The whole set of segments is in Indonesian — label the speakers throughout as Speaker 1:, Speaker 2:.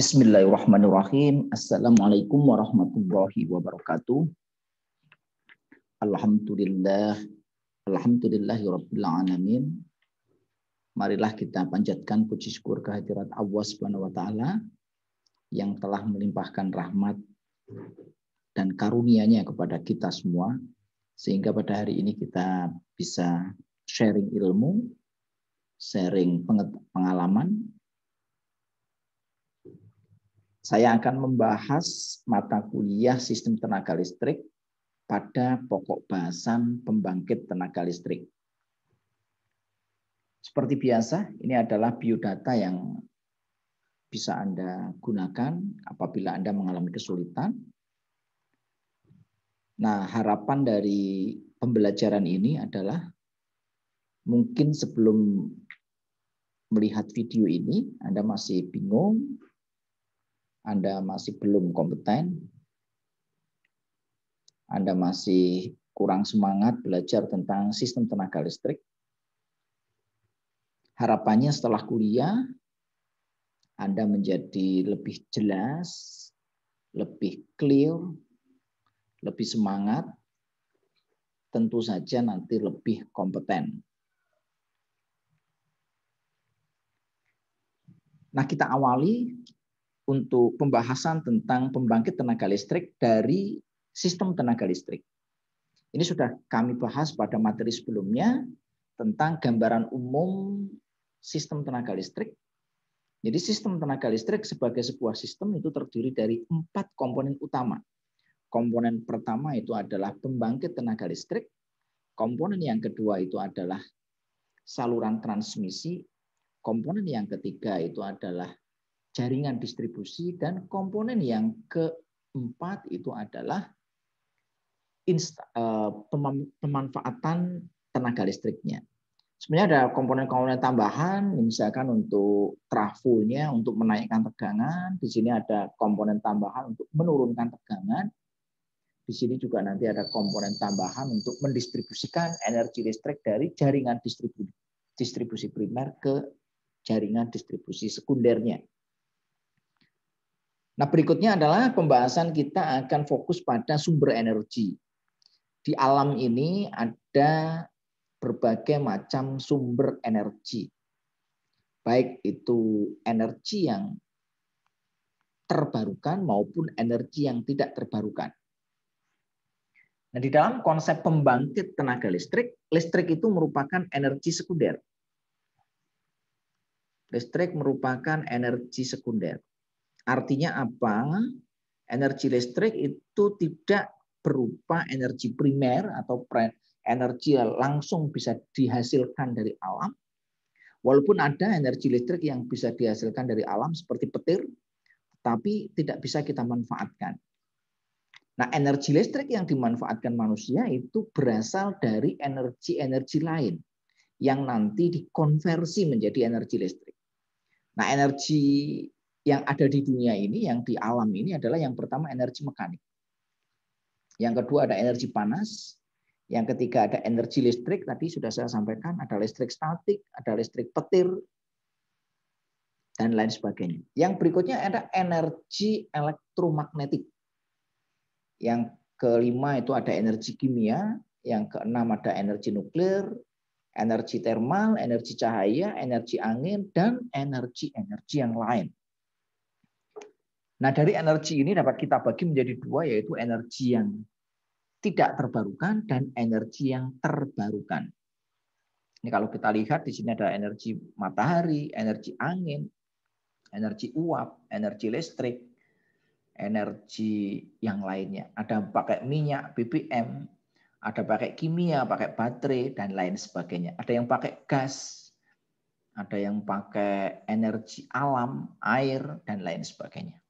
Speaker 1: Bismillahirrahmanirrahim. Assalamualaikum warahmatullahi wabarakatuh. Alhamdulillah. Alhamdulillahi alamin. Marilah kita panjatkan puji syukur kehadirat Allah Subhanahu wa taala yang telah melimpahkan rahmat dan karunia-Nya kepada kita semua sehingga pada hari ini kita bisa sharing ilmu, sharing pengalaman saya akan membahas mata kuliah sistem tenaga listrik pada pokok bahasan pembangkit tenaga listrik. Seperti biasa, ini adalah biodata yang bisa Anda gunakan apabila Anda mengalami kesulitan. Nah, harapan dari pembelajaran ini adalah mungkin sebelum melihat video ini Anda masih bingung anda masih belum kompeten, Anda masih kurang semangat belajar tentang sistem tenaga listrik, harapannya setelah kuliah Anda menjadi lebih jelas, lebih clear, lebih semangat, tentu saja nanti lebih kompeten. Nah, kita awali untuk pembahasan tentang pembangkit tenaga listrik dari sistem tenaga listrik. Ini sudah kami bahas pada materi sebelumnya tentang gambaran umum sistem tenaga listrik. Jadi sistem tenaga listrik sebagai sebuah sistem itu terdiri dari empat komponen utama. Komponen pertama itu adalah pembangkit tenaga listrik. Komponen yang kedua itu adalah saluran transmisi. Komponen yang ketiga itu adalah jaringan distribusi, dan komponen yang keempat itu adalah eh, pemanfaatan tenaga listriknya. Sebenarnya ada komponen-komponen tambahan, misalkan untuk trafonya untuk menaikkan tegangan, di sini ada komponen tambahan untuk menurunkan tegangan, di sini juga nanti ada komponen tambahan untuk mendistribusikan energi listrik dari jaringan distribusi primer ke jaringan distribusi sekundernya. Nah, berikutnya adalah pembahasan kita akan fokus pada sumber energi. Di alam ini ada berbagai macam sumber energi. Baik itu energi yang terbarukan maupun energi yang tidak terbarukan. Nah, di dalam konsep pembangkit tenaga listrik, listrik itu merupakan energi sekunder. Listrik merupakan energi sekunder Artinya apa? Energi listrik itu tidak berupa energi primer atau energi langsung bisa dihasilkan dari alam. Walaupun ada energi listrik yang bisa dihasilkan dari alam seperti petir, tapi tidak bisa kita manfaatkan. Nah, energi listrik yang dimanfaatkan manusia itu berasal dari energi-energi lain yang nanti dikonversi menjadi energi listrik. Nah, energi yang ada di dunia ini, yang di alam ini adalah yang pertama energi mekanik. Yang kedua ada energi panas, yang ketiga ada energi listrik, tadi sudah saya sampaikan ada listrik statik, ada listrik petir, dan lain sebagainya. Yang berikutnya ada energi elektromagnetik. Yang kelima itu ada energi kimia, yang keenam ada energi nuklir, energi termal, energi cahaya, energi angin, dan energi-energi yang lain. Nah, dari energi ini dapat kita bagi menjadi dua, yaitu energi yang tidak terbarukan dan energi yang terbarukan. Ini kalau kita lihat di sini ada energi matahari, energi angin, energi uap, energi listrik, energi yang lainnya. Ada pakai minyak, BBM, ada pakai kimia, pakai baterai, dan lain sebagainya. Ada yang pakai gas, ada yang pakai energi alam, air, dan lain sebagainya.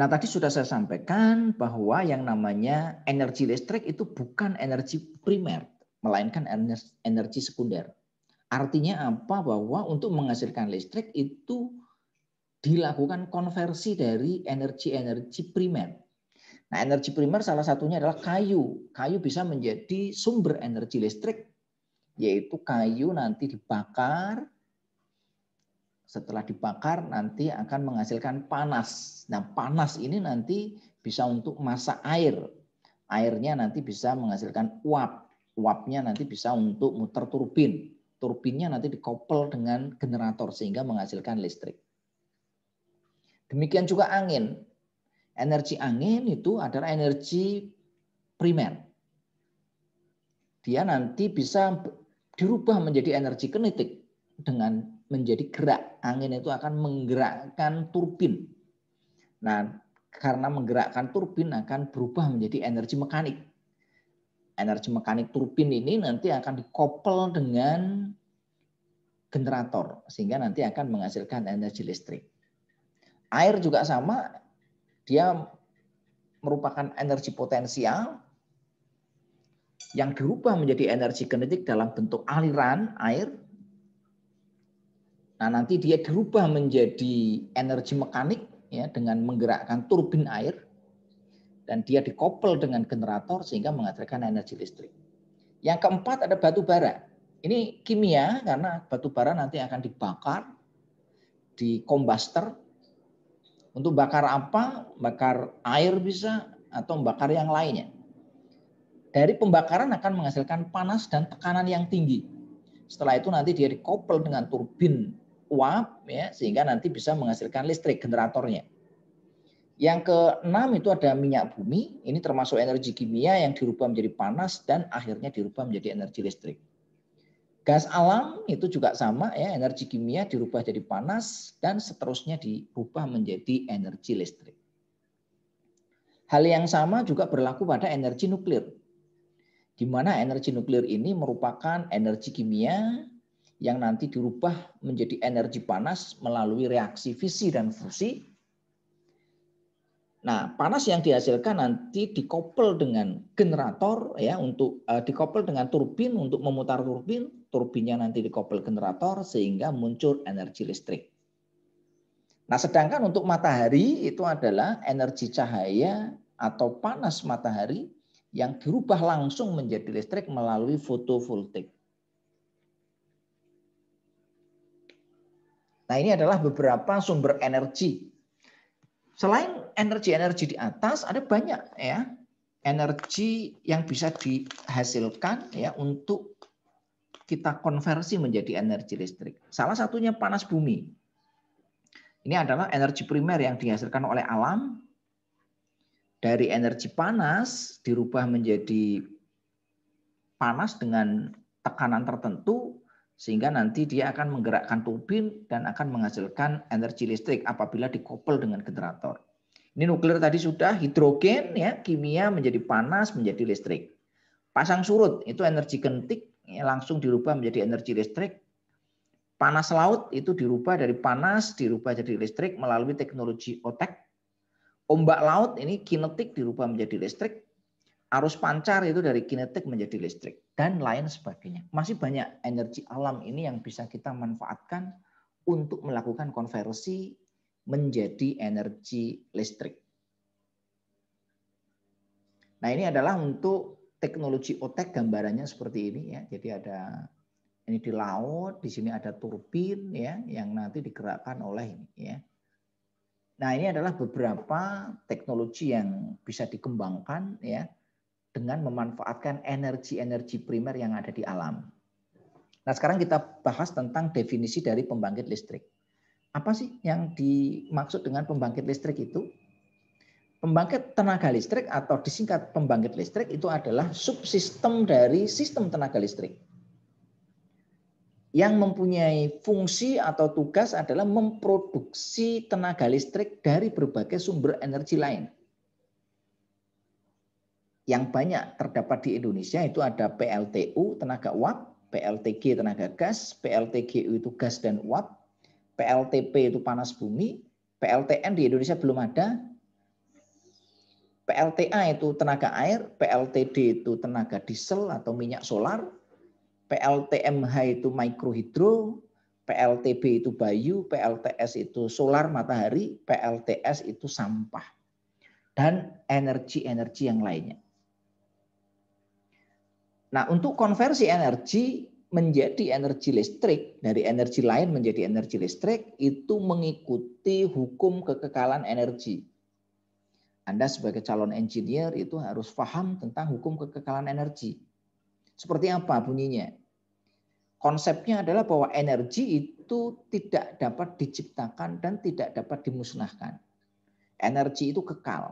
Speaker 1: Nah, tadi sudah saya sampaikan bahwa yang namanya energi listrik itu bukan energi primer, melainkan energi sekunder. Artinya apa? Bahwa untuk menghasilkan listrik itu dilakukan konversi dari energi-energi primer. Nah, energi primer salah satunya adalah kayu. Kayu bisa menjadi sumber energi listrik, yaitu kayu nanti dibakar, setelah dibakar nanti akan menghasilkan panas. Nah, panas ini nanti bisa untuk masak air. Airnya nanti bisa menghasilkan uap. Uapnya nanti bisa untuk muter turbin. Turbinnya nanti dikopel dengan generator sehingga menghasilkan listrik. Demikian juga angin. Energi angin itu adalah energi primer. Dia nanti bisa dirubah menjadi energi kinetik dengan menjadi gerak angin itu akan menggerakkan turbin. Nah, karena menggerakkan turbin akan berubah menjadi energi mekanik. Energi mekanik turbin ini nanti akan dikopel dengan generator sehingga nanti akan menghasilkan energi listrik. Air juga sama, dia merupakan energi potensial yang berubah menjadi energi kinetik dalam bentuk aliran air Nah, nanti dia dirubah menjadi energi mekanik ya dengan menggerakkan turbin air dan dia dikopel dengan generator sehingga menghasilkan energi listrik. Yang keempat ada batu bara. Ini kimia karena batu bara nanti akan dibakar di kombaster. Untuk bakar apa? Bakar air bisa atau bakar yang lainnya. Dari pembakaran akan menghasilkan panas dan tekanan yang tinggi. Setelah itu nanti dia dikopel dengan turbin uap ya sehingga nanti bisa menghasilkan listrik generatornya. Yang keenam itu ada minyak bumi, ini termasuk energi kimia yang dirubah menjadi panas dan akhirnya dirubah menjadi energi listrik. Gas alam itu juga sama ya, energi kimia dirubah jadi panas dan seterusnya dirubah menjadi energi listrik. Hal yang sama juga berlaku pada energi nuklir. Di mana energi nuklir ini merupakan energi kimia yang nanti dirubah menjadi energi panas melalui reaksi fisi dan fusi. Nah, panas yang dihasilkan nanti dikopel dengan generator ya untuk uh, dikopel dengan turbin untuk memutar turbin, turbinnya nanti dikopel generator sehingga muncul energi listrik. Nah, sedangkan untuk matahari itu adalah energi cahaya atau panas matahari yang dirubah langsung menjadi listrik melalui fotovoltaik. Nah ini adalah beberapa sumber energi. Selain energi-energi di atas ada banyak ya energi yang bisa dihasilkan ya untuk kita konversi menjadi energi listrik. Salah satunya panas bumi. Ini adalah energi primer yang dihasilkan oleh alam dari energi panas dirubah menjadi panas dengan tekanan tertentu sehingga nanti dia akan menggerakkan turbin dan akan menghasilkan energi listrik apabila dikopel dengan generator. Ini nuklir tadi sudah hidrogen ya kimia menjadi panas menjadi listrik. Pasang surut itu energi gentik ya, langsung dirubah menjadi energi listrik. Panas laut itu dirubah dari panas dirubah jadi listrik melalui teknologi otek. Ombak laut ini kinetik dirubah menjadi listrik arus pancar itu dari kinetik menjadi listrik dan lain sebagainya. Masih banyak energi alam ini yang bisa kita manfaatkan untuk melakukan konversi menjadi energi listrik. Nah, ini adalah untuk teknologi otek gambarannya seperti ini ya. Jadi ada ini di laut, di sini ada turbin ya yang nanti digerakkan oleh ini ya. Nah, ini adalah beberapa teknologi yang bisa dikembangkan ya dengan memanfaatkan energi-energi primer yang ada di alam. Nah, sekarang kita bahas tentang definisi dari pembangkit listrik. Apa sih yang dimaksud dengan pembangkit listrik itu? Pembangkit tenaga listrik atau disingkat pembangkit listrik itu adalah subsistem dari sistem tenaga listrik yang mempunyai fungsi atau tugas adalah memproduksi tenaga listrik dari berbagai sumber energi lain yang banyak terdapat di Indonesia itu ada PLTU tenaga uap, PLTG tenaga gas, PLTGU itu gas dan uap, PLTP itu panas bumi, PLTN di Indonesia belum ada, PLTA itu tenaga air, PLTD itu tenaga diesel atau minyak solar, PLTMH itu mikrohidro, PLTB itu bayu, PLTS itu solar matahari, PLTS itu sampah dan energi-energi yang lainnya. Nah, untuk konversi energi menjadi energi listrik dari energi lain menjadi energi listrik itu mengikuti hukum kekekalan energi. Anda sebagai calon engineer itu harus paham tentang hukum kekekalan energi. Seperti apa bunyinya? Konsepnya adalah bahwa energi itu tidak dapat diciptakan dan tidak dapat dimusnahkan. Energi itu kekal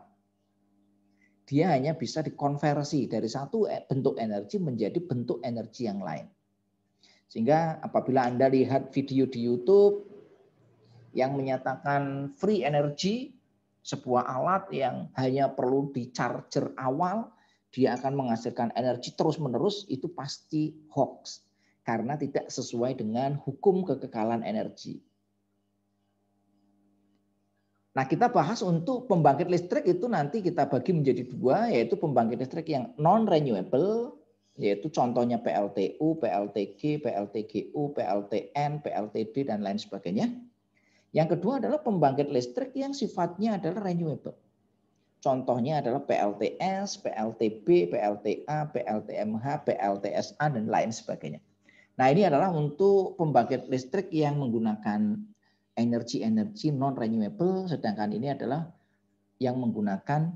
Speaker 1: dia hanya bisa dikonversi dari satu e, bentuk energi menjadi bentuk energi yang lain. Sehingga apabila Anda lihat video di YouTube yang menyatakan free energy, sebuah alat yang hanya perlu di charger awal, dia akan menghasilkan energi terus-menerus, itu pasti hoax. Karena tidak sesuai dengan hukum kekekalan energi. Nah, kita bahas untuk pembangkit listrik itu nanti kita bagi menjadi dua, yaitu pembangkit listrik yang non-renewable, yaitu contohnya PLTU, PLTG, PLTGU, PLTN, PLTD, dan lain sebagainya. Yang kedua adalah pembangkit listrik yang sifatnya adalah renewable. Contohnya adalah PLTS, PLTB, PLTA, PLTMH, PLTSA, dan lain sebagainya. Nah, ini adalah untuk pembangkit listrik yang menggunakan energi-energi non renewable sedangkan ini adalah yang menggunakan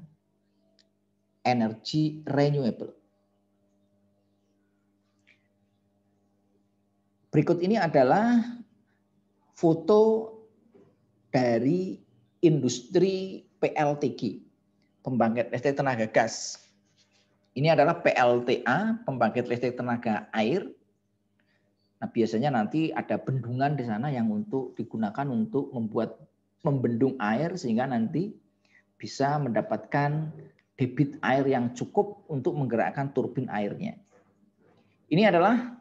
Speaker 1: energi renewable. Berikut ini adalah foto dari industri PLTG, pembangkit listrik tenaga gas. Ini adalah PLTA, pembangkit listrik tenaga air, Nah, biasanya nanti ada bendungan di sana yang untuk digunakan untuk membuat membendung air sehingga nanti bisa mendapatkan debit air yang cukup untuk menggerakkan turbin airnya. Ini adalah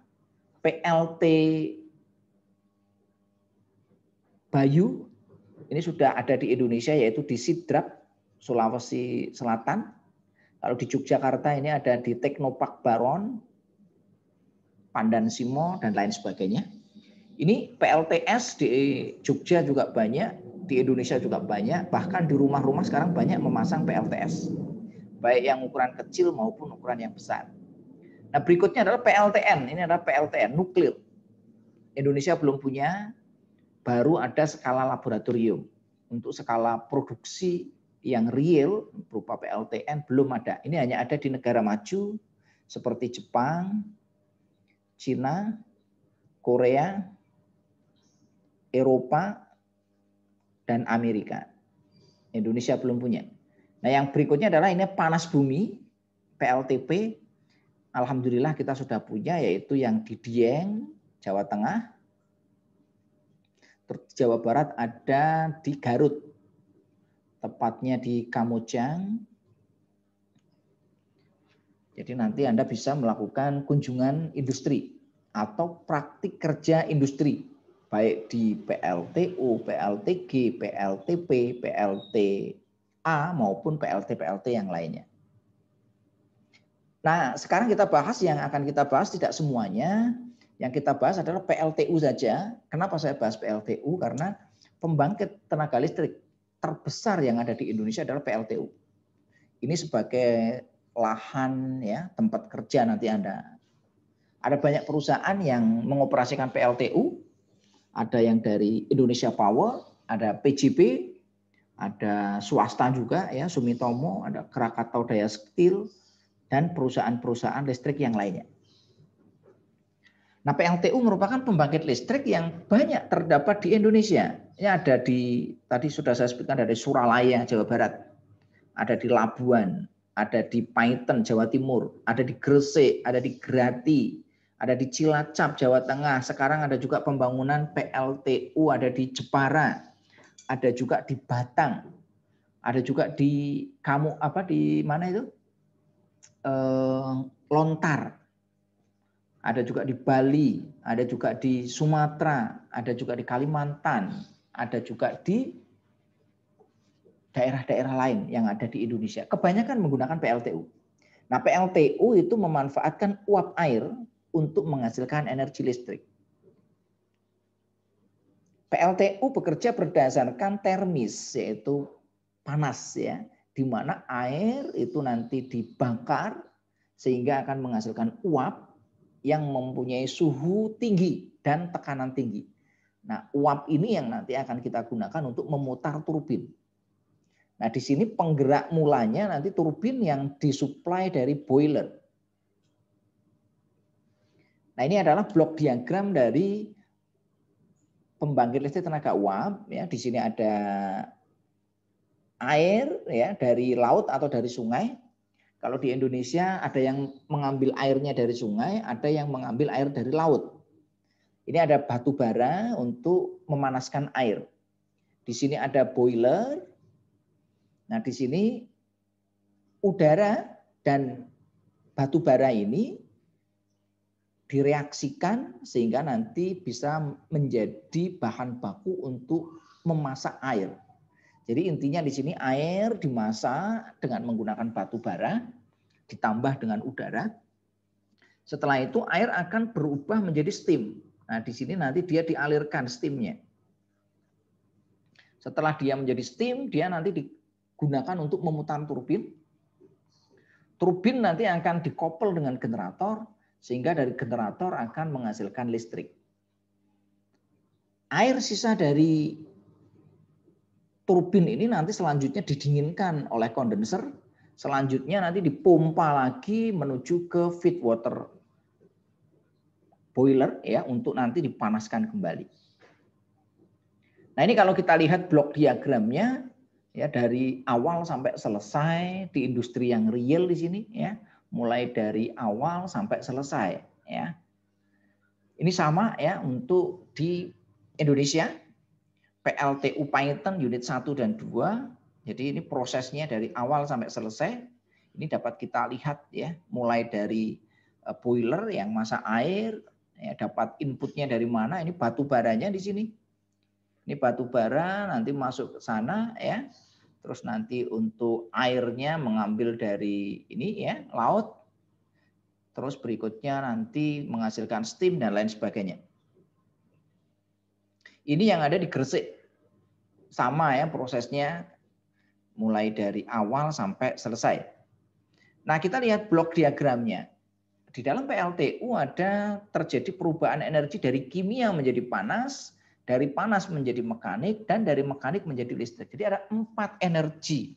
Speaker 1: PLT Bayu. Ini sudah ada di Indonesia yaitu di Sidrap, Sulawesi Selatan. Kalau di Yogyakarta ini ada di Teknopark Baron, Pandan Simo, dan lain sebagainya. Ini PLTS di Jogja juga banyak, di Indonesia juga banyak, bahkan di rumah-rumah sekarang banyak memasang PLTS. Baik yang ukuran kecil maupun ukuran yang besar. Nah berikutnya adalah PLTN, ini adalah PLTN, nuklir. Indonesia belum punya, baru ada skala laboratorium. Untuk skala produksi yang real berupa PLTN belum ada. Ini hanya ada di negara maju seperti Jepang, Cina, Korea, Eropa, dan Amerika. Indonesia belum punya. Nah yang berikutnya adalah ini panas bumi, PLTP. Alhamdulillah kita sudah punya yaitu yang di Dieng, Jawa Tengah. Jawa Barat ada di Garut. Tepatnya di Kamojang, jadi nanti Anda bisa melakukan kunjungan industri atau praktik kerja industri baik di PLTU, PLTG, PLTP, PLTA maupun PLT-PLT yang lainnya. Nah, sekarang kita bahas yang akan kita bahas tidak semuanya. Yang kita bahas adalah PLTU saja. Kenapa saya bahas PLTU? Karena pembangkit tenaga listrik terbesar yang ada di Indonesia adalah PLTU. Ini sebagai lahan ya, tempat kerja nanti Anda. Ada banyak perusahaan yang mengoperasikan PLTU, ada yang dari Indonesia Power, ada PGP ada swasta juga ya, Sumitomo, ada Krakatau Daya Steel dan perusahaan-perusahaan listrik yang lainnya. Nah, PLTU merupakan pembangkit listrik yang banyak terdapat di Indonesia. Ini ya, ada di tadi sudah saya sebutkan dari Suralaya, Jawa Barat. Ada di Labuan, ada di Paiten, Jawa Timur, ada di Gresik, ada di Grati, ada di Cilacap, Jawa Tengah. Sekarang ada juga pembangunan PLTU, ada di Jepara, ada juga di Batang, ada juga di kamu apa di mana itu? Eh, Lontar, ada juga di Bali, ada juga di Sumatera, ada juga di Kalimantan, ada juga di daerah-daerah lain yang ada di Indonesia. Kebanyakan menggunakan PLTU. Nah, PLTU itu memanfaatkan uap air untuk menghasilkan energi listrik. PLTU bekerja berdasarkan termis yaitu panas ya, di mana air itu nanti dibakar sehingga akan menghasilkan uap yang mempunyai suhu tinggi dan tekanan tinggi. Nah, uap ini yang nanti akan kita gunakan untuk memutar turbin. Nah, di sini penggerak mulanya nanti turbin yang disuplai dari boiler. Nah, ini adalah blok diagram dari pembangkit listrik tenaga uap ya. Di sini ada air ya dari laut atau dari sungai. Kalau di Indonesia ada yang mengambil airnya dari sungai, ada yang mengambil air dari laut. Ini ada batu bara untuk memanaskan air. Di sini ada boiler Nah, di sini udara dan batu bara ini direaksikan sehingga nanti bisa menjadi bahan baku untuk memasak air. Jadi intinya di sini air dimasak dengan menggunakan batu bara ditambah dengan udara. Setelah itu air akan berubah menjadi steam. Nah, di sini nanti dia dialirkan steamnya. Setelah dia menjadi steam, dia nanti gunakan untuk memutar turbin. Turbin nanti akan dikopel dengan generator, sehingga dari generator akan menghasilkan listrik. Air sisa dari turbin ini nanti selanjutnya didinginkan oleh kondenser, selanjutnya nanti dipompa lagi menuju ke feed water boiler ya untuk nanti dipanaskan kembali. Nah ini kalau kita lihat blok diagramnya, ya dari awal sampai selesai di industri yang real di sini ya mulai dari awal sampai selesai ya ini sama ya untuk di Indonesia PLTU Python unit 1 dan 2 jadi ini prosesnya dari awal sampai selesai ini dapat kita lihat ya mulai dari eh, boiler yang masa air ya dapat inputnya dari mana ini batu baranya di sini ini batu bara nanti masuk ke sana ya. Terus nanti untuk airnya mengambil dari ini ya, laut. Terus berikutnya nanti menghasilkan steam dan lain sebagainya. Ini yang ada di Gresik. Sama ya prosesnya mulai dari awal sampai selesai. Nah, kita lihat blok diagramnya di dalam PLTU ada terjadi perubahan energi dari kimia menjadi panas, dari panas menjadi mekanik, dan dari mekanik menjadi listrik. Jadi ada empat energi.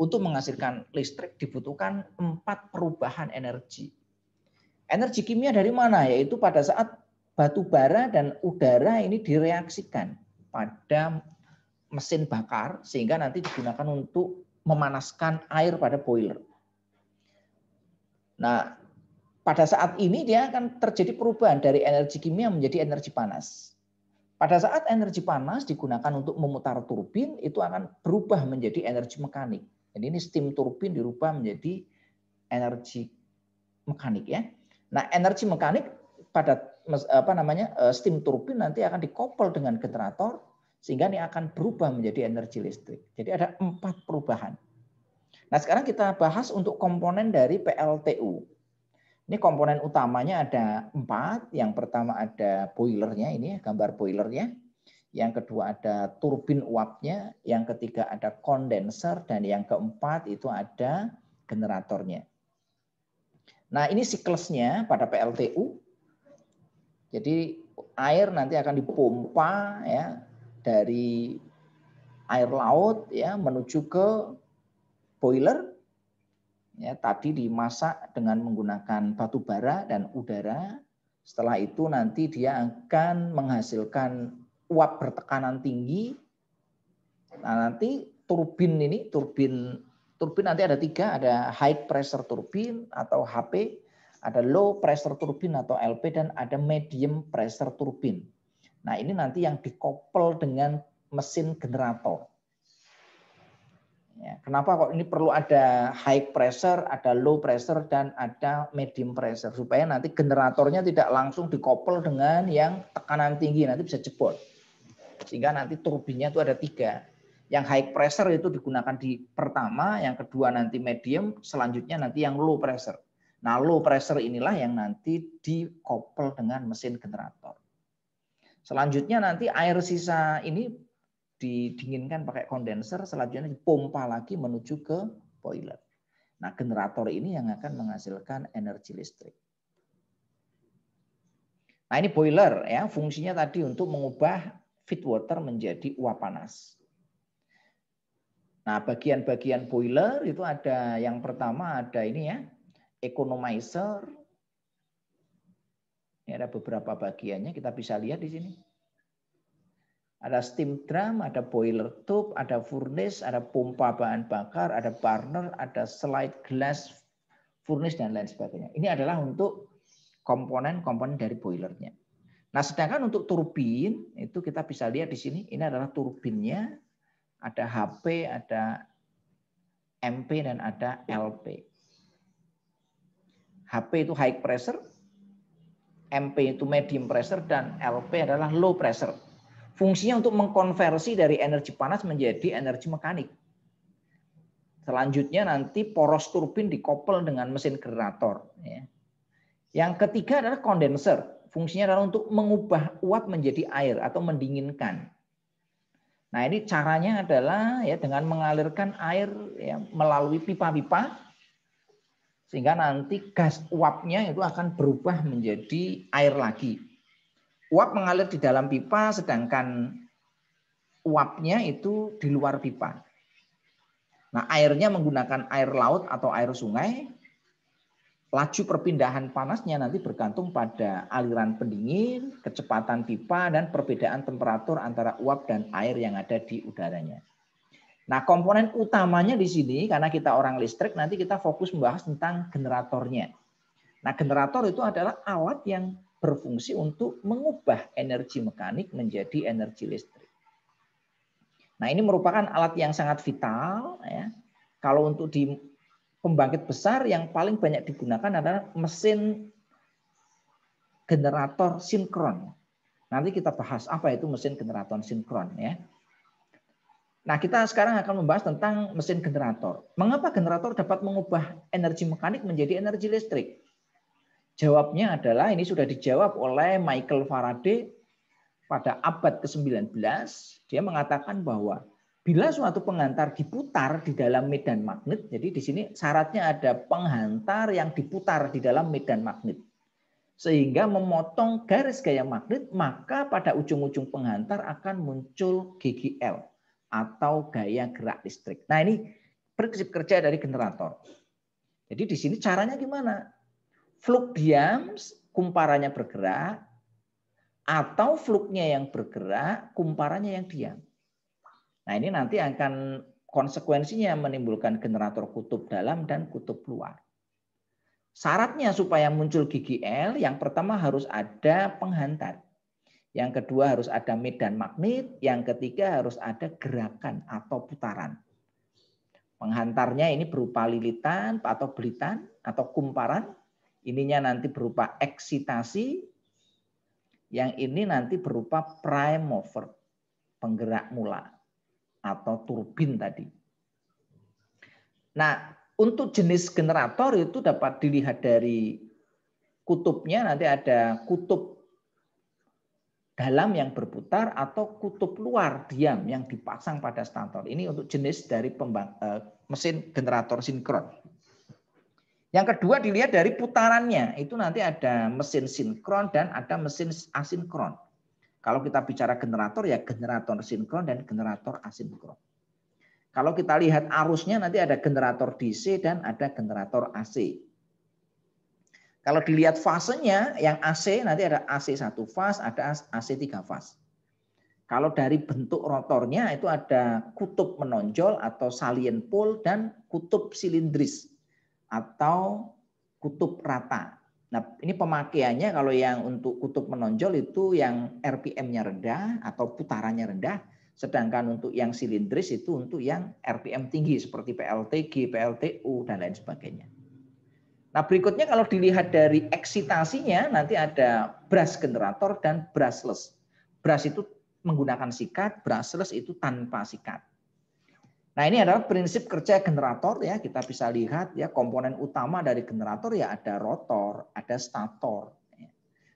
Speaker 1: Untuk menghasilkan listrik dibutuhkan empat perubahan energi. Energi kimia dari mana? Yaitu pada saat batu bara dan udara ini direaksikan pada mesin bakar sehingga nanti digunakan untuk memanaskan air pada boiler. Nah, pada saat ini dia akan terjadi perubahan dari energi kimia menjadi energi panas pada saat energi panas digunakan untuk memutar turbin, itu akan berubah menjadi energi mekanik. Jadi ini steam turbin dirubah menjadi energi mekanik ya. Nah, energi mekanik pada apa namanya e, steam turbin nanti akan dikopel dengan generator sehingga ini akan berubah menjadi energi listrik. Jadi ada empat perubahan. Nah, sekarang kita bahas untuk komponen dari PLTU. Ini komponen utamanya ada empat. Yang pertama ada boilernya, ini ya, gambar boilernya. Yang kedua ada turbin uapnya. Yang ketiga ada kondenser. Dan yang keempat itu ada generatornya. Nah ini siklusnya pada PLTU. Jadi air nanti akan dipompa ya dari air laut ya menuju ke boiler ya, tadi dimasak dengan menggunakan batu bara dan udara. Setelah itu nanti dia akan menghasilkan uap bertekanan tinggi. Nah, nanti turbin ini, turbin turbin nanti ada tiga, ada high pressure turbin atau HP, ada low pressure turbin atau LP, dan ada medium pressure turbin. Nah ini nanti yang dikopel dengan mesin generator. Ya, kenapa kok ini perlu ada high pressure, ada low pressure, dan ada medium pressure supaya nanti generatornya tidak langsung dikopel dengan yang tekanan tinggi nanti bisa jebol. Sehingga nanti turbinnya itu ada tiga. Yang high pressure itu digunakan di pertama, yang kedua nanti medium, selanjutnya nanti yang low pressure. Nah low pressure inilah yang nanti dikopel dengan mesin generator. Selanjutnya nanti air sisa ini didinginkan pakai kondenser, selanjutnya dipompa lagi menuju ke boiler. Nah, generator ini yang akan menghasilkan energi listrik. Nah, ini boiler ya, fungsinya tadi untuk mengubah feed water menjadi uap panas. Nah, bagian-bagian boiler itu ada yang pertama ada ini ya, economizer. Ini ada beberapa bagiannya kita bisa lihat di sini. Ada steam drum, ada boiler tube, ada furnace, ada pompa bahan bakar, ada burner, ada slide glass furnace dan lain sebagainya. Ini adalah untuk komponen-komponen dari boilernya. Nah, sedangkan untuk turbin itu kita bisa lihat di sini ini adalah turbinnya, ada HP, ada MP dan ada LP. HP itu high pressure, MP itu medium pressure, dan LP adalah low pressure. Fungsinya untuk mengkonversi dari energi panas menjadi energi mekanik. Selanjutnya nanti poros turbin dikopel dengan mesin generator. Ya. Yang ketiga adalah kondenser. Fungsinya adalah untuk mengubah uap menjadi air atau mendinginkan. Nah ini caranya adalah ya dengan mengalirkan air ya, melalui pipa-pipa sehingga nanti gas uapnya itu akan berubah menjadi air lagi uap mengalir di dalam pipa sedangkan uapnya itu di luar pipa. Nah, airnya menggunakan air laut atau air sungai. Laju perpindahan panasnya nanti bergantung pada aliran pendingin, kecepatan pipa, dan perbedaan temperatur antara uap dan air yang ada di udaranya. Nah, komponen utamanya di sini, karena kita orang listrik, nanti kita fokus membahas tentang generatornya. Nah, generator itu adalah alat yang berfungsi untuk mengubah energi mekanik menjadi energi listrik. Nah ini merupakan alat yang sangat vital. Ya. Kalau untuk di pembangkit besar yang paling banyak digunakan adalah mesin generator sinkron. Nanti kita bahas apa itu mesin generator sinkron ya. Nah, kita sekarang akan membahas tentang mesin generator. Mengapa generator dapat mengubah energi mekanik menjadi energi listrik? Jawabnya adalah ini sudah dijawab oleh Michael Faraday pada abad ke-19. Dia mengatakan bahwa bila suatu pengantar diputar di dalam medan magnet, jadi di sini syaratnya ada penghantar yang diputar di dalam medan magnet. Sehingga memotong garis gaya magnet, maka pada ujung-ujung penghantar akan muncul GGL atau gaya gerak listrik. Nah ini prinsip kerja dari generator. Jadi di sini caranya gimana? fluk diam, kumparannya bergerak, atau fluknya yang bergerak, kumparannya yang diam. Nah ini nanti akan konsekuensinya menimbulkan generator kutub dalam dan kutub luar. Syaratnya supaya muncul gigi L, yang pertama harus ada penghantar. Yang kedua harus ada medan magnet, yang ketiga harus ada gerakan atau putaran. Penghantarnya ini berupa lilitan atau belitan atau kumparan, Ininya nanti berupa eksitasi, yang ini nanti berupa prime mover, penggerak mula atau turbin tadi. Nah, untuk jenis generator itu dapat dilihat dari kutubnya nanti ada kutub dalam yang berputar atau kutub luar diam yang dipasang pada stator. Ini untuk jenis dari eh, mesin generator sinkron. Yang kedua dilihat dari putarannya, itu nanti ada mesin sinkron dan ada mesin asinkron. Kalau kita bicara generator ya generator sinkron dan generator asinkron. Kalau kita lihat arusnya nanti ada generator DC dan ada generator AC. Kalau dilihat fasenya yang AC nanti ada AC satu fas, ada AC tiga fas. Kalau dari bentuk rotornya itu ada kutub menonjol atau salient pole dan kutub silindris atau kutub rata. Nah, ini pemakaiannya kalau yang untuk kutub menonjol itu yang RPM-nya rendah atau putarannya rendah, sedangkan untuk yang silindris itu untuk yang RPM tinggi seperti PLTG, PLTU dan lain sebagainya. Nah, berikutnya kalau dilihat dari eksitasinya nanti ada brush generator dan brushless. Brush itu menggunakan sikat, brushless itu tanpa sikat. Nah, ini adalah prinsip kerja generator ya. Kita bisa lihat ya komponen utama dari generator ya ada rotor, ada stator. Ya.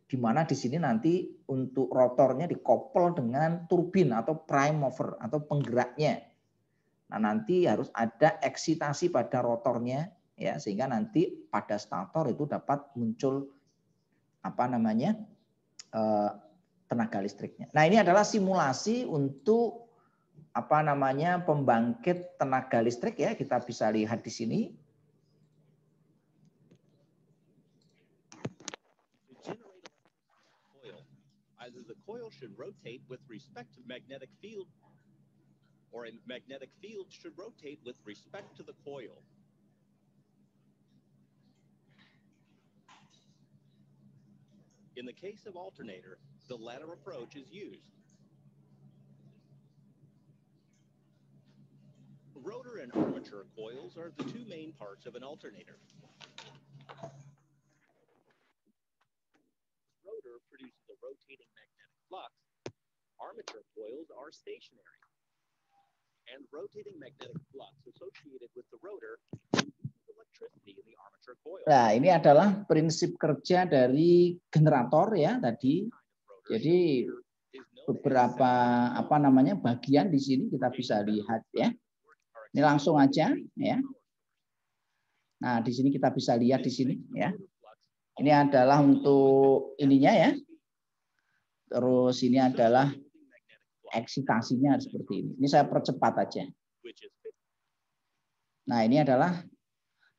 Speaker 1: Di mana di sini nanti untuk rotornya dikopel dengan turbin atau prime mover atau penggeraknya. Nah, nanti harus ada eksitasi pada rotornya ya sehingga nanti pada stator itu dapat muncul apa namanya? Eh, tenaga listriknya. Nah, ini adalah simulasi untuk apa namanya pembangkit tenaga listrik ya kita bisa lihat di sini.
Speaker 2: In the case of alternator, the latter approach is used. rotor and armature coils are the two main parts of an alternator. Rotor produces a rotating magnetic flux. Armature coils are stationary. And rotating magnetic flux associated with the rotor Nah, ini
Speaker 1: adalah prinsip kerja dari generator ya tadi. Jadi beberapa apa namanya bagian di sini kita bisa lihat ya. Ini langsung aja ya. Nah, di sini kita bisa lihat di sini ya. Ini adalah untuk ininya ya. Terus ini adalah eksitasinya seperti ini. Ini saya percepat aja. Nah, ini adalah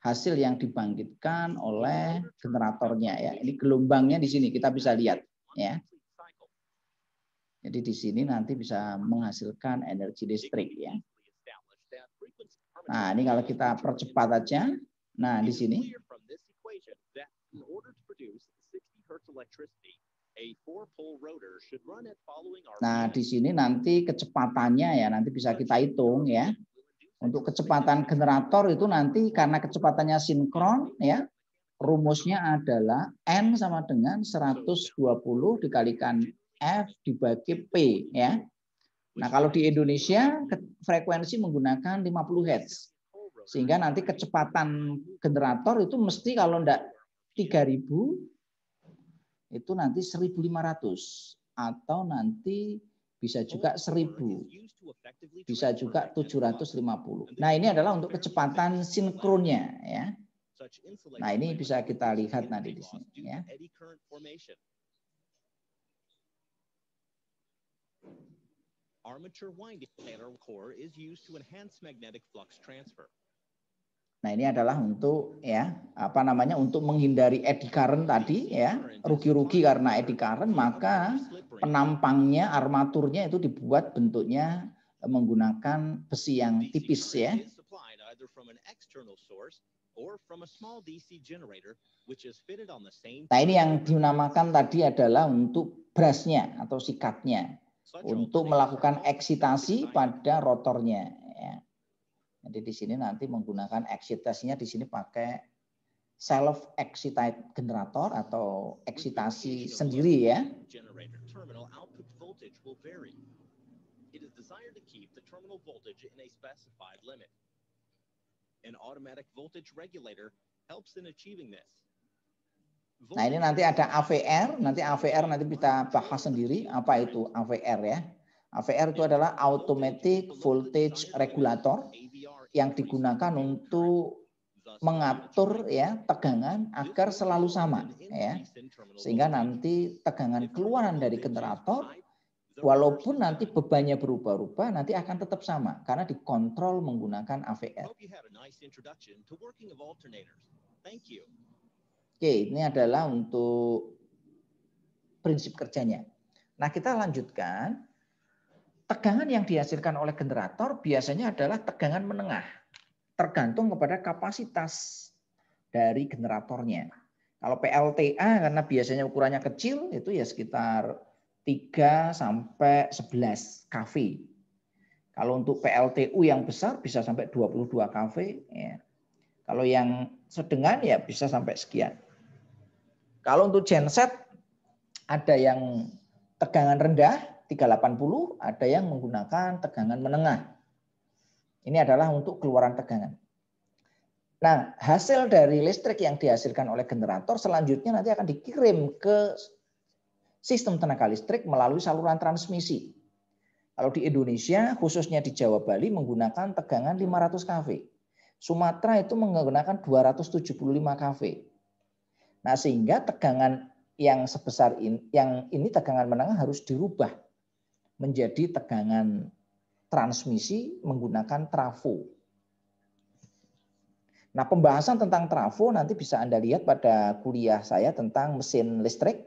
Speaker 1: hasil yang dibangkitkan oleh generatornya ya. Ini gelombangnya di sini kita bisa lihat ya. Jadi di sini nanti bisa menghasilkan energi listrik ya. Nah, ini kalau kita percepat aja. Nah, di sini. Nah, di sini nanti kecepatannya ya, nanti bisa kita hitung ya. Untuk kecepatan generator itu nanti karena kecepatannya sinkron ya, rumusnya adalah N sama dengan 120 dikalikan F dibagi P ya. Nah, kalau di Indonesia frekuensi menggunakan 50 Hz. Sehingga nanti kecepatan generator itu mesti kalau enggak 3000 itu nanti 1500 atau nanti bisa juga 1000. Bisa juga 750. Nah, ini adalah untuk kecepatan sinkronnya ya. Nah, ini bisa kita lihat nanti di sini ya.
Speaker 2: armature winding planar core is used to enhance magnetic flux transfer.
Speaker 1: Nah, ini adalah untuk ya, apa namanya? untuk menghindari eddy current tadi ya, rugi-rugi karena eddy current, maka penampangnya armaturnya itu dibuat bentuknya menggunakan besi yang tipis ya. Nah, ini yang dinamakan tadi adalah untuk brushnya atau sikatnya untuk melakukan eksitasi pada rotornya. Ya. Jadi di sini nanti menggunakan eksitasinya di sini pakai self excited generator atau eksitasi sendiri ya.
Speaker 2: automatic voltage regulator helps in achieving this. Nah ini nanti ada
Speaker 1: AVR, nanti AVR nanti kita bahas sendiri apa itu AVR ya. AVR itu adalah Automatic Voltage Regulator yang digunakan untuk mengatur ya tegangan agar selalu sama ya. Sehingga nanti tegangan keluaran dari generator walaupun nanti bebannya berubah-ubah nanti akan tetap sama karena dikontrol menggunakan AVR. Oke, ini adalah untuk prinsip kerjanya. Nah, kita lanjutkan. Tegangan yang dihasilkan oleh generator biasanya adalah tegangan menengah, tergantung kepada kapasitas dari generatornya. Kalau PLTA karena biasanya ukurannya kecil itu ya sekitar 3 sampai 11 kV. Kalau untuk PLTU yang besar bisa sampai 22 kV ya. Kalau yang sedengan ya bisa sampai sekian. Kalau untuk genset ada yang tegangan rendah 380, ada yang menggunakan tegangan menengah. Ini adalah untuk keluaran tegangan. Nah, hasil dari listrik yang dihasilkan oleh generator selanjutnya nanti akan dikirim ke sistem tenaga listrik melalui saluran transmisi. Kalau di Indonesia, khususnya di Jawa Bali menggunakan tegangan 500 kV. Sumatera itu menggunakan 275 kV. Nah, sehingga tegangan yang sebesar ini, yang ini tegangan menengah harus dirubah menjadi tegangan transmisi menggunakan trafo. Nah, pembahasan tentang trafo nanti bisa Anda lihat pada kuliah saya tentang mesin listrik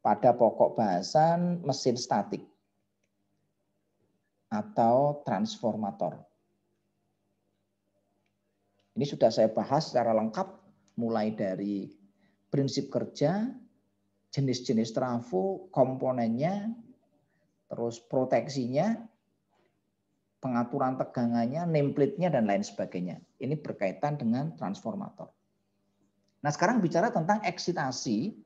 Speaker 1: pada pokok bahasan mesin statik atau transformator. Ini sudah saya bahas secara lengkap mulai dari prinsip kerja, jenis-jenis trafo, komponennya, terus proteksinya, pengaturan tegangannya, nameplate-nya, dan lain sebagainya. Ini berkaitan dengan transformator. Nah sekarang bicara tentang eksitasi,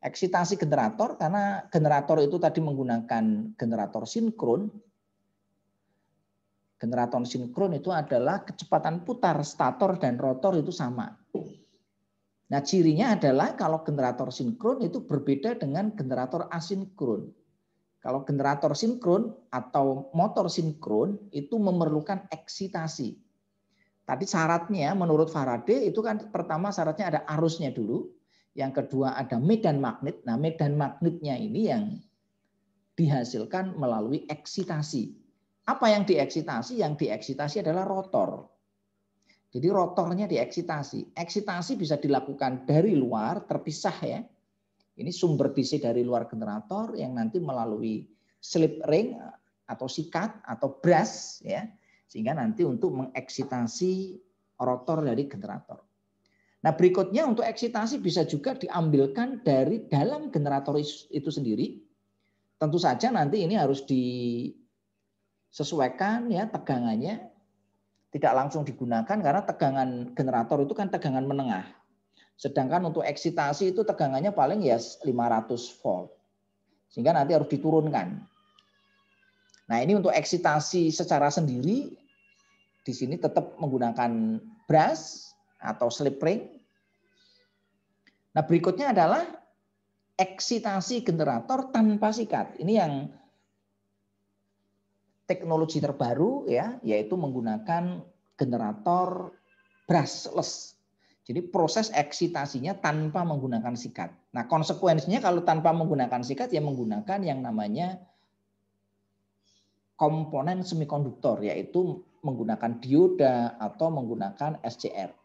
Speaker 1: eksitasi generator karena generator itu tadi menggunakan generator sinkron. Generator sinkron itu adalah kecepatan putar stator dan rotor itu sama. Nah, cirinya adalah kalau generator sinkron itu berbeda dengan generator asinkron. Kalau generator sinkron atau motor sinkron itu memerlukan eksitasi. Tadi syaratnya menurut Faraday itu kan pertama syaratnya ada arusnya dulu, yang kedua ada medan magnet. Nah, medan magnetnya ini yang dihasilkan melalui eksitasi. Apa yang dieksitasi? Yang dieksitasi adalah rotor. Jadi rotornya dieksitasi. Eksitasi bisa dilakukan dari luar, terpisah ya. Ini sumber DC dari luar generator yang nanti melalui slip ring atau sikat atau brush ya, sehingga nanti untuk mengeksitasi rotor dari generator. Nah, berikutnya untuk eksitasi bisa juga diambilkan dari dalam generator itu sendiri. Tentu saja nanti ini harus disesuaikan ya tegangannya tidak langsung digunakan karena tegangan generator itu kan tegangan menengah. Sedangkan untuk eksitasi itu tegangannya paling ya 500 volt. Sehingga nanti harus diturunkan. Nah, ini untuk eksitasi secara sendiri di sini tetap menggunakan brass atau slip ring. Nah, berikutnya adalah eksitasi generator tanpa sikat. Ini yang teknologi terbaru ya yaitu menggunakan generator brushless. Jadi proses eksitasinya tanpa menggunakan sikat. Nah, konsekuensinya kalau tanpa menggunakan sikat ya menggunakan yang namanya komponen semikonduktor yaitu menggunakan dioda atau menggunakan SCR.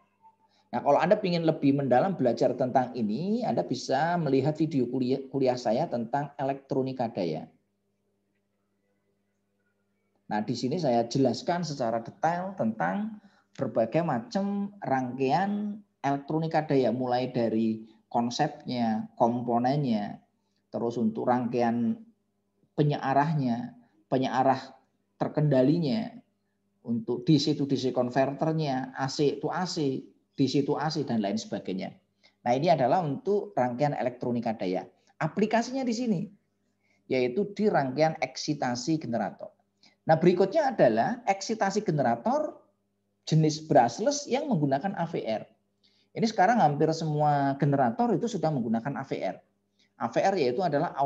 Speaker 1: Nah, kalau Anda ingin lebih mendalam belajar tentang ini, Anda bisa melihat video kuliah, kuliah saya tentang elektronika daya. Nah, di sini saya jelaskan secara detail tentang berbagai macam rangkaian elektronika daya mulai dari konsepnya, komponennya, terus untuk rangkaian penyearahnya, penyearah terkendalinya, untuk DC to DC konverternya, AC to AC, DC to AC dan lain sebagainya. Nah, ini adalah untuk rangkaian elektronika daya. Aplikasinya di sini yaitu di rangkaian eksitasi generator. Nah berikutnya adalah eksitasi generator jenis brushless yang menggunakan AVR. Ini sekarang hampir semua generator itu sudah menggunakan AVR. AVR yaitu adalah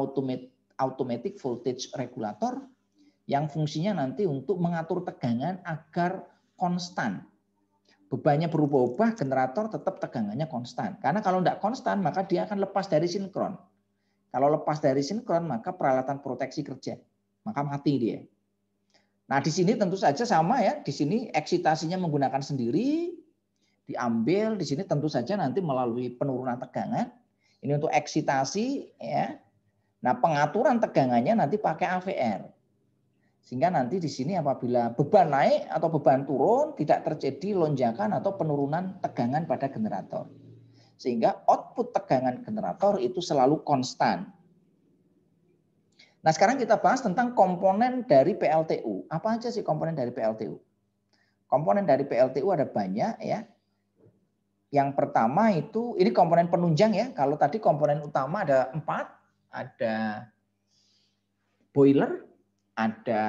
Speaker 1: automatic voltage regulator yang fungsinya nanti untuk mengatur tegangan agar konstan. Bebannya berubah-ubah, generator tetap tegangannya konstan. Karena kalau tidak konstan, maka dia akan lepas dari sinkron. Kalau lepas dari sinkron, maka peralatan proteksi kerja. Maka mati dia. Nah, di sini tentu saja sama ya. Di sini eksitasinya menggunakan sendiri, diambil. Di sini tentu saja nanti melalui penurunan tegangan. Ini untuk eksitasi ya. Nah, pengaturan tegangannya nanti pakai AVR. Sehingga nanti di sini apabila beban naik atau beban turun tidak terjadi lonjakan atau penurunan tegangan pada generator. Sehingga output tegangan generator itu selalu konstan Nah, sekarang kita bahas tentang komponen dari PLTU. Apa aja sih komponen dari PLTU? Komponen dari PLTU ada banyak ya. Yang pertama itu ini komponen penunjang ya. Kalau tadi komponen utama ada empat, ada boiler, ada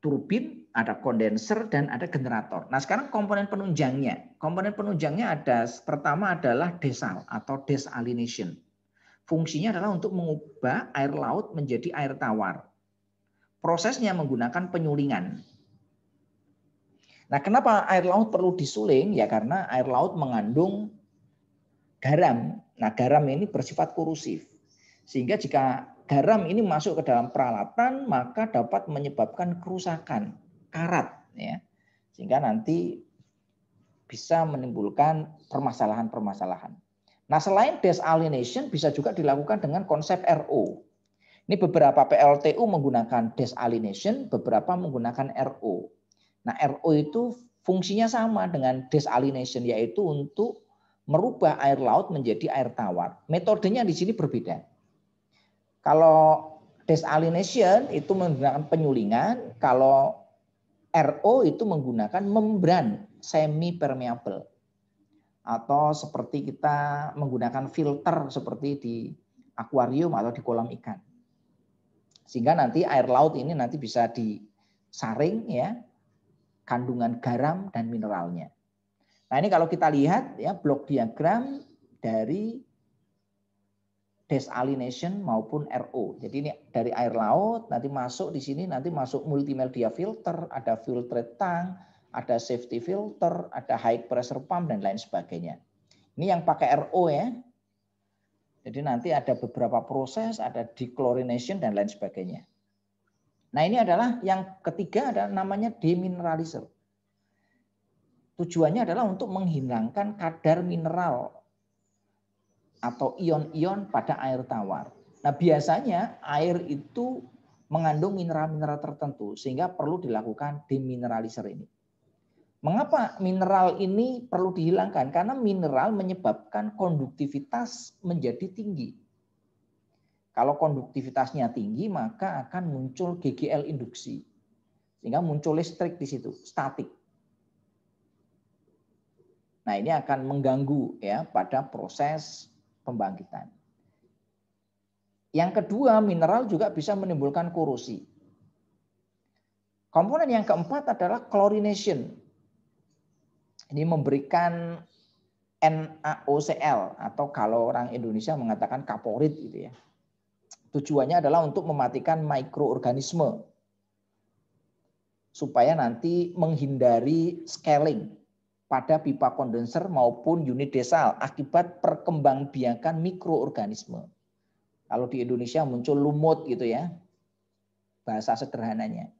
Speaker 1: turbin, ada kondenser dan ada generator. Nah, sekarang komponen penunjangnya. Komponen penunjangnya ada pertama adalah desal atau desalination. Fungsinya adalah untuk mengubah air laut menjadi air tawar. Prosesnya menggunakan penyulingan. Nah, kenapa air laut perlu disuling? Ya karena air laut mengandung garam. Nah, garam ini bersifat korosif. Sehingga jika garam ini masuk ke dalam peralatan, maka dapat menyebabkan kerusakan, karat ya. Sehingga nanti bisa menimbulkan permasalahan-permasalahan. Nah, selain desalination bisa juga dilakukan dengan konsep RO. Ini beberapa PLTU menggunakan desalination, beberapa menggunakan RO. Nah, RO itu fungsinya sama dengan desalination yaitu untuk merubah air laut menjadi air tawar. Metodenya di sini berbeda. Kalau desalination itu menggunakan penyulingan, kalau RO itu menggunakan membran semi permeable atau seperti kita menggunakan filter seperti di akuarium atau di kolam ikan. Sehingga nanti air laut ini nanti bisa disaring ya kandungan garam dan mineralnya. Nah, ini kalau kita lihat ya blok diagram dari desalination maupun RO. Jadi ini dari air laut nanti masuk di sini nanti masuk multimedia filter, ada filter tank, ada safety filter, ada high pressure pump, dan lain sebagainya. Ini yang pakai RO ya. Jadi nanti ada beberapa proses, ada dechlorination, dan lain sebagainya. Nah ini adalah yang ketiga ada namanya demineralizer. Tujuannya adalah untuk menghilangkan kadar mineral atau ion-ion pada air tawar. Nah biasanya air itu mengandung mineral-mineral tertentu sehingga perlu dilakukan demineralizer ini. Mengapa mineral ini perlu dihilangkan? Karena mineral menyebabkan konduktivitas menjadi tinggi. Kalau konduktivitasnya tinggi, maka akan muncul GGL induksi. Sehingga muncul listrik di situ, statik. Nah, ini akan mengganggu ya pada proses pembangkitan. Yang kedua, mineral juga bisa menimbulkan korosi. Komponen yang keempat adalah chlorination ini memberikan NaOCl atau kalau orang Indonesia mengatakan kaporit gitu ya. Tujuannya adalah untuk mematikan mikroorganisme supaya nanti menghindari scaling pada pipa kondenser maupun unit desal akibat perkembangbiakan mikroorganisme. Kalau di Indonesia muncul lumut gitu ya, bahasa sederhananya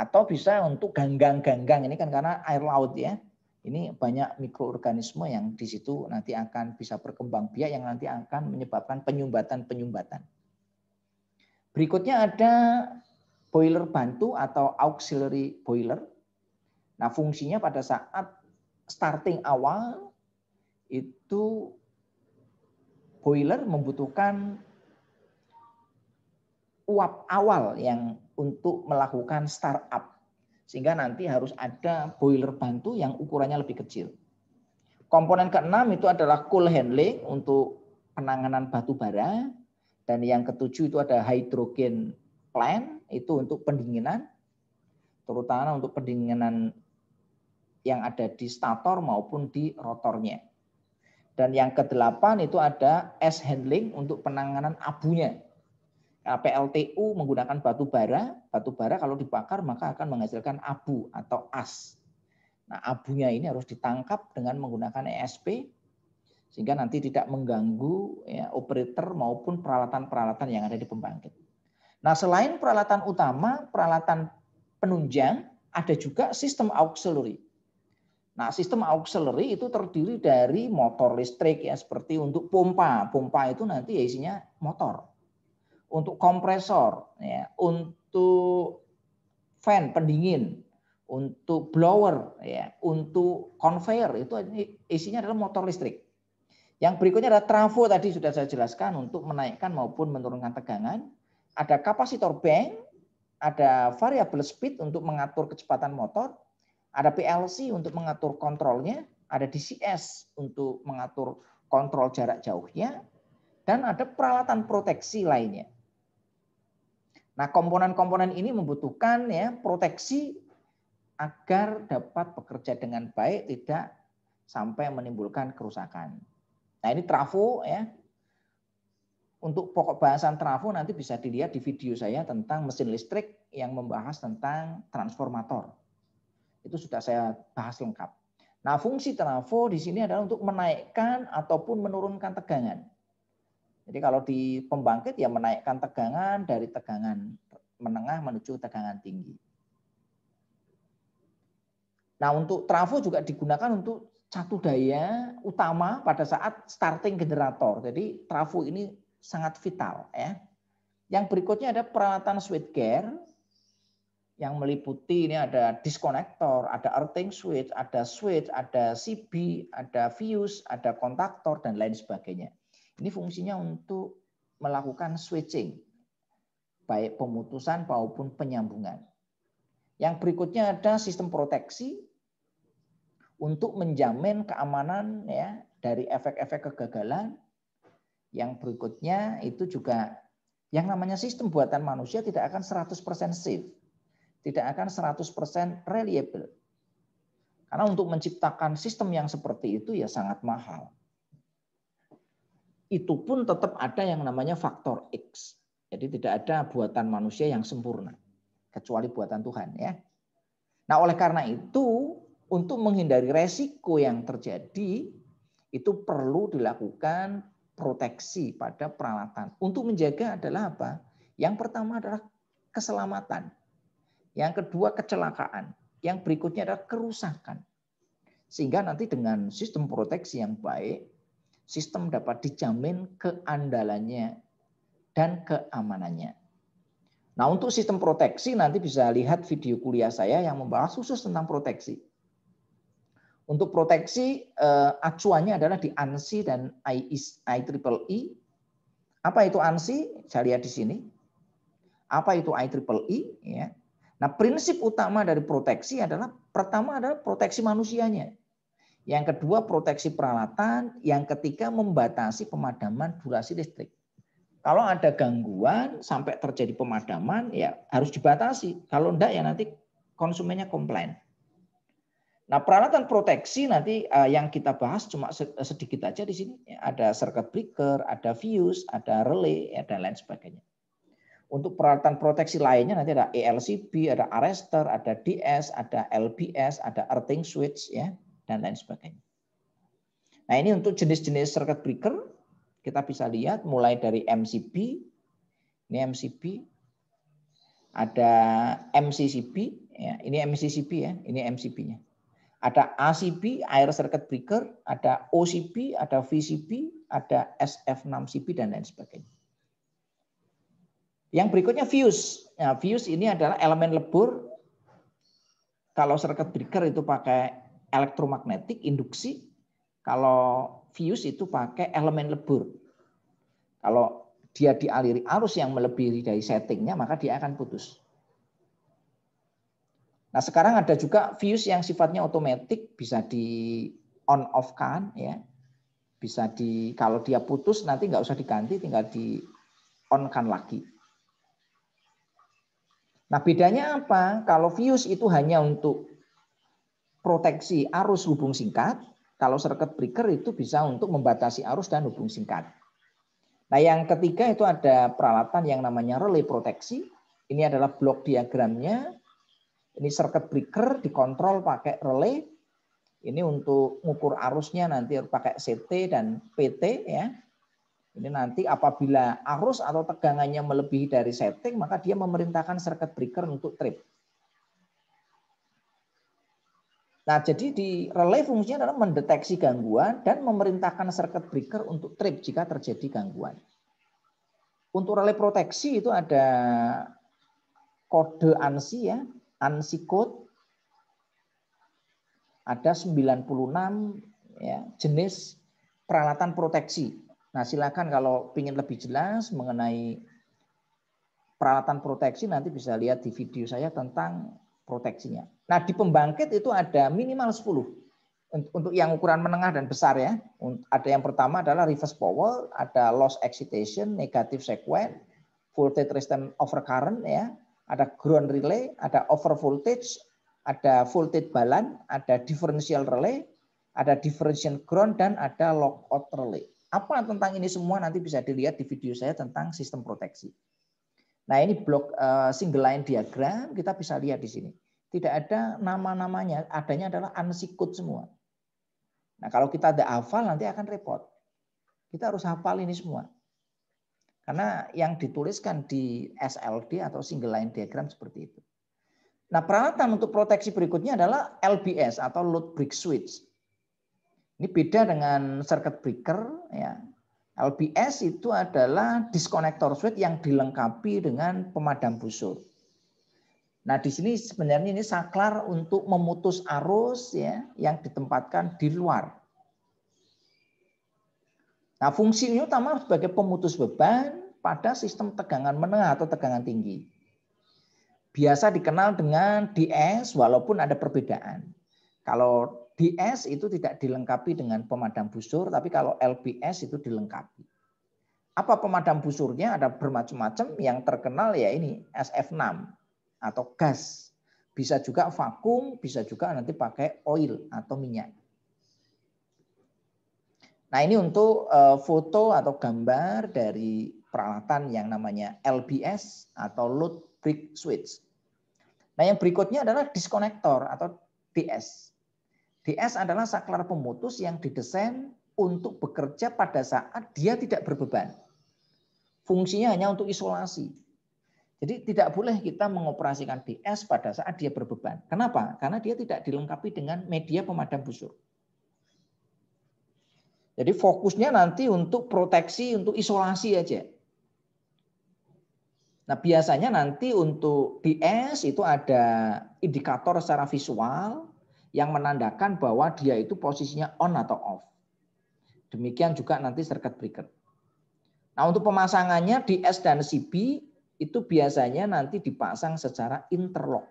Speaker 1: atau bisa untuk ganggang-ganggang ini kan karena air laut ya. Ini banyak mikroorganisme yang di situ nanti akan bisa berkembang biak yang nanti akan menyebabkan penyumbatan-penyumbatan. Berikutnya ada boiler bantu atau auxiliary boiler. Nah, fungsinya pada saat starting awal itu boiler membutuhkan uap awal yang untuk melakukan startup. Sehingga nanti harus ada boiler bantu yang ukurannya lebih kecil. Komponen keenam itu adalah cool handling untuk penanganan batu bara. Dan yang ketujuh itu ada hydrogen plant, itu untuk pendinginan. Terutama untuk pendinginan yang ada di stator maupun di rotornya. Dan yang kedelapan itu ada S handling untuk penanganan abunya. Eh, PLTU menggunakan batu bara, batu bara kalau dibakar maka akan menghasilkan abu atau as. Nah, abunya ini harus ditangkap dengan menggunakan ESP sehingga nanti tidak mengganggu ya, operator maupun peralatan-peralatan yang ada di pembangkit. Nah, selain peralatan utama, peralatan penunjang ada juga sistem auxiliary. Nah, sistem auxiliary itu terdiri dari motor listrik ya seperti untuk pompa. Pompa itu nanti ya isinya motor untuk kompresor, ya, untuk fan pendingin, untuk blower, ya, untuk conveyor itu isinya adalah motor listrik. Yang berikutnya adalah trafo tadi sudah saya jelaskan untuk menaikkan maupun menurunkan tegangan. Ada kapasitor bank, ada variable speed untuk mengatur kecepatan motor, ada PLC untuk mengatur kontrolnya, ada DCS untuk mengatur kontrol jarak jauhnya, dan ada peralatan proteksi lainnya. Nah, komponen-komponen ini membutuhkan ya proteksi agar dapat bekerja dengan baik, tidak sampai menimbulkan kerusakan. Nah, ini trafo ya. Untuk pokok bahasan trafo nanti bisa dilihat di video saya tentang mesin listrik yang membahas tentang transformator. Itu sudah saya bahas lengkap. Nah, fungsi trafo di sini adalah untuk menaikkan ataupun menurunkan tegangan. Jadi kalau di pembangkit ya menaikkan tegangan dari tegangan menengah menuju tegangan tinggi. Nah untuk trafo juga digunakan untuk satu daya utama pada saat starting generator. Jadi trafo ini sangat vital ya. Yang berikutnya ada peralatan switch gear yang meliputi ini ada disconnector, ada earthing switch, ada switch, ada CB, ada fuse, ada kontaktor dan lain sebagainya. Ini fungsinya untuk melakukan switching, baik pemutusan maupun penyambungan. Yang berikutnya ada sistem proteksi untuk menjamin keamanan ya dari efek-efek kegagalan. Yang berikutnya itu juga yang namanya sistem buatan manusia tidak akan 100% safe. Tidak akan 100% reliable. Karena untuk menciptakan sistem yang seperti itu ya sangat mahal itu pun tetap ada yang namanya faktor X. Jadi tidak ada buatan manusia yang sempurna kecuali buatan Tuhan ya. Nah, oleh karena itu untuk menghindari resiko yang terjadi itu perlu dilakukan proteksi pada peralatan. Untuk menjaga adalah apa? Yang pertama adalah keselamatan. Yang kedua kecelakaan. Yang berikutnya adalah kerusakan. Sehingga nanti dengan sistem proteksi yang baik, sistem dapat dijamin keandalannya dan keamanannya. Nah, untuk sistem proteksi nanti bisa lihat video kuliah saya yang membahas khusus tentang proteksi. Untuk proteksi eh, acuannya adalah di ANSI dan IEEE. E. Apa itu ANSI? Saya lihat di sini. Apa itu IEEE? E? Ya. Nah, prinsip utama dari proteksi adalah pertama adalah proteksi manusianya. Yang kedua proteksi peralatan, yang ketiga membatasi pemadaman durasi listrik. Kalau ada gangguan sampai terjadi pemadaman ya harus dibatasi. Kalau enggak ya nanti konsumennya komplain. Nah, peralatan proteksi nanti eh, yang kita bahas cuma sedikit aja di sini. Ada circuit breaker, ada fuse, ada relay, dan lain sebagainya. Untuk peralatan proteksi lainnya nanti ada ELCB, ada arrester, ada DS, ada LBS, ada earthing switch ya dan lain sebagainya. Nah ini untuk jenis-jenis circuit breaker kita bisa lihat mulai dari MCB, ini MCB, ada MCCB, ya, ini MCCB ya, ini MCB-nya. Ada ACB, air circuit breaker, ada OCB, ada VCB, ada SF6CB, dan lain sebagainya. Yang berikutnya fuse. Nah, fuse ini adalah elemen lebur. Kalau circuit breaker itu pakai elektromagnetik induksi, kalau fuse itu pakai elemen lebur. Kalau dia dialiri arus yang melebihi dari settingnya, maka dia akan putus. Nah sekarang ada juga fuse yang sifatnya otomatis bisa di on off kan ya bisa di kalau dia putus nanti nggak usah diganti tinggal di on kan lagi Nah bedanya apa kalau fuse itu hanya untuk proteksi arus hubung singkat, kalau circuit breaker itu bisa untuk membatasi arus dan hubung singkat. Nah, yang ketiga itu ada peralatan yang namanya relay proteksi. Ini adalah blok diagramnya. Ini circuit breaker dikontrol pakai relay. Ini untuk ngukur arusnya nanti pakai CT dan PT ya. Ini nanti apabila arus atau tegangannya melebihi dari setting, maka dia memerintahkan circuit breaker untuk trip. Nah, jadi di relay fungsinya adalah mendeteksi gangguan dan memerintahkan circuit breaker untuk trip jika terjadi gangguan. Untuk relay proteksi itu ada kode ANSI ya, ANSI code. Ada 96 ya, jenis peralatan proteksi. Nah, silakan kalau ingin lebih jelas mengenai peralatan proteksi nanti bisa lihat di video saya tentang proteksinya. Nah, di pembangkit itu ada minimal 10. Untuk yang ukuran menengah dan besar ya. Ada yang pertama adalah reverse power, ada loss excitation, negative sequence, voltage resistance overcurrent ya, ada ground relay, ada over voltage, ada voltage balance, ada differential relay, ada differential ground dan ada lockout relay. Apa tentang ini semua nanti bisa dilihat di video saya tentang sistem proteksi. Nah ini blok eh, single line diagram kita bisa lihat di sini. Tidak ada nama-namanya, adanya adalah unsikut semua. Nah kalau kita ada hafal nanti akan repot. Kita harus hafal ini semua. Karena yang dituliskan di SLD atau single line diagram seperti itu. Nah peralatan untuk proteksi berikutnya adalah LBS atau load brick switch. Ini beda dengan circuit breaker ya. LPS itu adalah diskonektor switch yang dilengkapi dengan pemadam busur. Nah, di sini sebenarnya ini saklar untuk memutus arus ya yang ditempatkan di luar. Nah, fungsinya utama sebagai pemutus beban pada sistem tegangan menengah atau tegangan tinggi. Biasa dikenal dengan DS walaupun ada perbedaan. Kalau BS itu tidak dilengkapi dengan pemadam busur, tapi kalau LBS itu dilengkapi. Apa pemadam busurnya? Ada bermacam-macam. Yang terkenal ya ini SF6 atau gas. Bisa juga vakum, bisa juga nanti pakai oil atau minyak. Nah ini untuk eh, foto atau gambar dari peralatan yang namanya LBS atau load brick switch. Nah yang berikutnya adalah disconnector atau DS. DS adalah saklar pemutus yang didesain untuk bekerja pada saat dia tidak berbeban. Fungsinya hanya untuk isolasi. Jadi tidak boleh kita mengoperasikan DS pada saat dia berbeban. Kenapa? Karena dia tidak dilengkapi dengan media pemadam busur. Jadi fokusnya nanti untuk proteksi, untuk isolasi aja. Nah biasanya nanti untuk DS itu ada indikator secara visual, yang menandakan bahwa dia itu posisinya on atau off. Demikian juga nanti circuit breaker. Nah, untuk pemasangannya di S dan CB itu biasanya nanti dipasang secara interlock.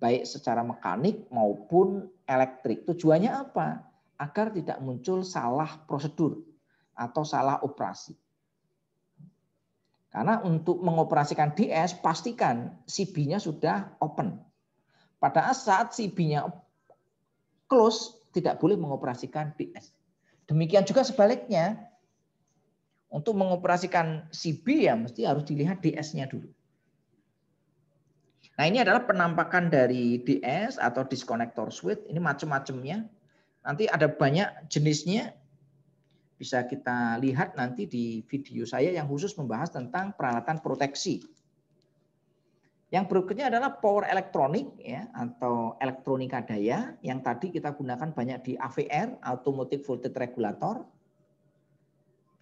Speaker 1: Baik secara mekanik maupun elektrik. Tujuannya apa? Agar tidak muncul salah prosedur atau salah operasi. Karena untuk mengoperasikan DS pastikan CB-nya sudah open. Pada saat CB-nya close tidak boleh mengoperasikan PS. Demikian juga sebaliknya, untuk mengoperasikan CB ya mesti harus dilihat DS-nya dulu. Nah ini adalah penampakan dari DS atau disconnector switch, ini macam-macamnya. Nanti ada banyak jenisnya, bisa kita lihat nanti di video saya yang khusus membahas tentang peralatan proteksi yang berikutnya adalah power elektronik ya atau elektronika daya yang tadi kita gunakan banyak di AVR automotive voltage regulator.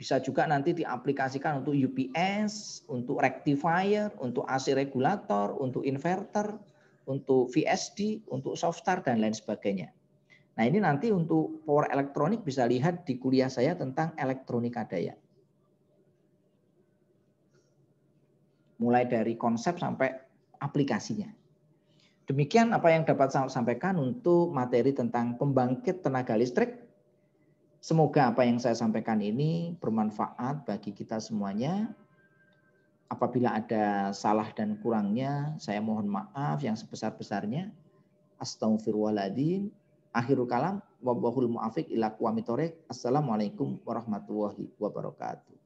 Speaker 1: Bisa juga nanti diaplikasikan untuk UPS, untuk rectifier, untuk AC regulator, untuk inverter, untuk VSD, untuk software dan lain sebagainya. Nah, ini nanti untuk power elektronik bisa lihat di kuliah saya tentang elektronika daya. Mulai dari konsep sampai aplikasinya. Demikian apa yang dapat saya sampaikan untuk materi tentang pembangkit tenaga listrik. Semoga apa yang saya sampaikan ini bermanfaat bagi kita semuanya. Apabila ada salah dan kurangnya, saya mohon maaf yang sebesar-besarnya. Astagfirullahaladzim. Akhirul kalam. Wabahul mu'afiq ila Assalamualaikum warahmatullahi wabarakatuh.